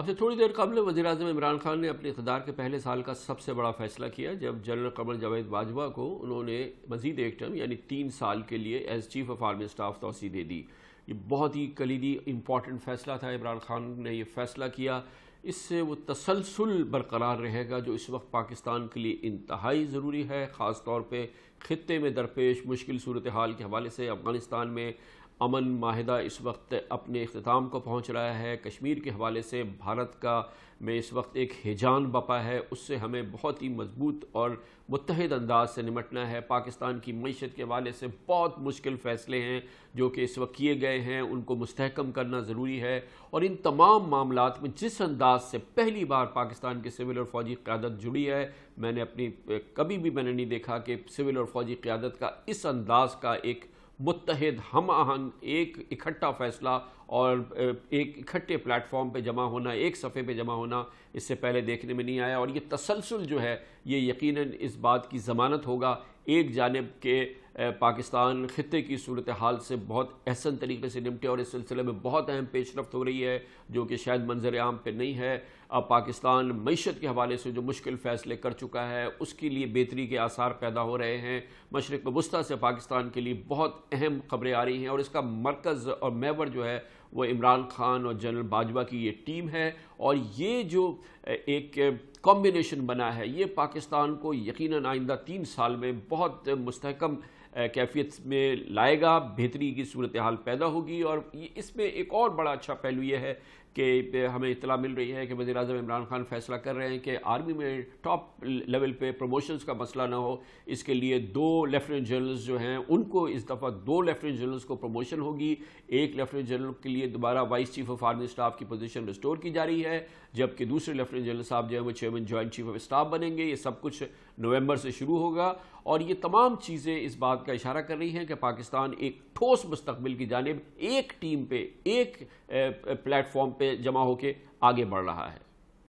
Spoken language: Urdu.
اب سے تھوڑی دیر قبل وزیر اعظم عمران خان نے اپنے اقتدار کے پہلے سال کا سب سے بڑا فیصلہ کیا جب جنرل قمر جاوید باجوہ کو انہوں نے مزید ایک ٹرم یعنی تین سال کے لیے as chief of army staff توسیع دے دی یہ بہت ہی کلیدی امپورٹنٹ فیصلہ تھا عمران خان نے یہ فیصلہ کیا اس سے وہ تسلسل برقرار رہے گا جو اس وقت پاکستان کے لیے انتہائی ضروری ہے خاص طور پہ خطے میں درپیش مشکل صورتحال کے حوالے سے افغانستان میں امن معاہدہ اس وقت اپنے اختتام کو پہنچ رہا ہے کشمیر کے حوالے سے بھارت کا میں اس وقت ایک ہیجان بپا ہے اس سے ہمیں بہت ہی مضبوط اور متحد انداز سے نمٹنا ہے پاکستان کی معیشت کے حوالے سے بہت مشکل فیصلے ہیں جو کہ اس وقت کیے گئے ہیں ان کو مستحکم کرنا ضروری ہے اور ان تمام معاملات میں جس انداز سے پہلی بار پاکستان کی سول اور فوجی قیادت جڑی ہے میں نے اپنی کبھی بھی میں نے نہیں دیکھا کہ سول اور فوجی قیادت کا اس انداز کا ایک متحد ہم آہنگ ایک اکٹھا فیصلہ اور ایک اکٹھے پلیٹ فارم پہ جمع ہونا ایک صفحے پہ جمع ہونا اس سے پہلے دیکھنے میں نہیں آیا اور یہ تسلسل جو ہے یہ یقیناً اس بات کی ضمانت ہوگا ایک جانب کے پاکستان خطے کی صورتحال سے بہت احسن طریقے سے نمٹے اور اس سلسلے میں بہت اہم پیش رفت ہو رہی ہے جو کہ شاید منظر عام پہ نہیں ہے اب پاکستان معیشت کے حوالے سے جو مشکل فیصلے کر چکا ہے اس کے لیے بہتری کے آثار پیدا ہو رہے ہیں مشرق مبستہ سے پاکستان کے لیے بہت اہم خبریں آ رہی ہیں اور اس کا مرکز اور میور جو ہے وہ عمران خان اور جنرل باجوہ کی یہ ٹیم ہے اور یہ جو ایک کمبینیشن بنا ہے یہ پاکستان کو یقیناً آئندہ تین سال میں بہت مستحکم کیفیت میں لائے گا بہتری کی صورتحال پیدا ہوگی اور اس میں ایک اور بڑا اچھا پہلو یہ ہے کہ ہمیں اطلاع مل رہی ہے کہ وزیر اعظم عمران خان فیصلہ کر رہے ہیں کہ آرمی میں ٹاپ لیول پہ پروموشنز کا مسئلہ نہ ہو اس کے لیے دو لیفٹنٹ جنرلز جو ہیں ان کو اس دفعہ دو لیفٹننٹ جنرلز کو پروموشن ہوگی ایک لیفٹیننٹ جنرل کے لیے لیے دوبارہ vice chief of army staff کی پوزیشن ریسٹور کی جا رہی ہے جبکہ دوسرے جنرل صاحب وہ چیف آف بنیں گے یہ سب کچھ نومبر سے شروع ہوگا اور یہ تمام چیزیں اس بات کا اشارہ کر رہی ہیں کہ پاکستان ایک ٹھوس مستقبل کی جانب ایک ٹیم پہ ایک پلیٹ فارم پہ جمع ہو کے آگے بڑھ رہا ہے